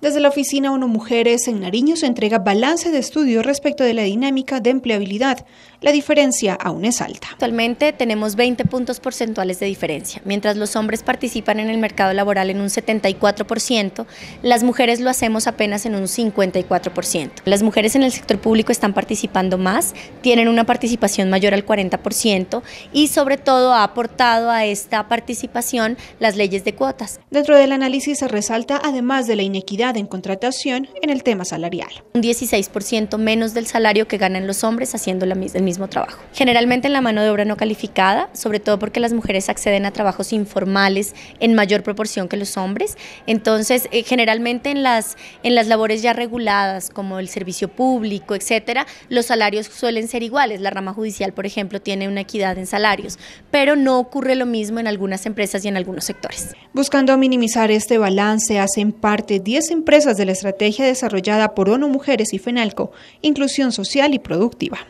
Desde la oficina Uno Mujeres en Nariño se entrega balance de estudio respecto de la dinámica de empleabilidad. La diferencia aún es alta. Actualmente tenemos 20 puntos porcentuales de diferencia. Mientras los hombres participan en el mercado laboral en un 74%, las mujeres lo hacemos apenas en un 54%. Las mujeres en el sector público están participando más, tienen una participación mayor al 40% y sobre todo ha aportado a esta participación las leyes de cuotas. Dentro del análisis se resalta además de la inequidad en contratación en el tema salarial. Un 16% menos del salario que ganan los hombres haciendo el mismo trabajo. Generalmente en la mano de obra no calificada, sobre todo porque las mujeres acceden a trabajos informales en mayor proporción que los hombres. Entonces, eh, generalmente en las, en las labores ya reguladas, como el servicio público, etcétera, los salarios suelen ser iguales. La rama judicial, por ejemplo, tiene una equidad en salarios, pero no ocurre lo mismo en algunas empresas y en algunos sectores. Buscando minimizar este balance, hacen parte 10 empresas de la estrategia desarrollada por ONU Mujeres y FENALCO, Inclusión Social y Productiva.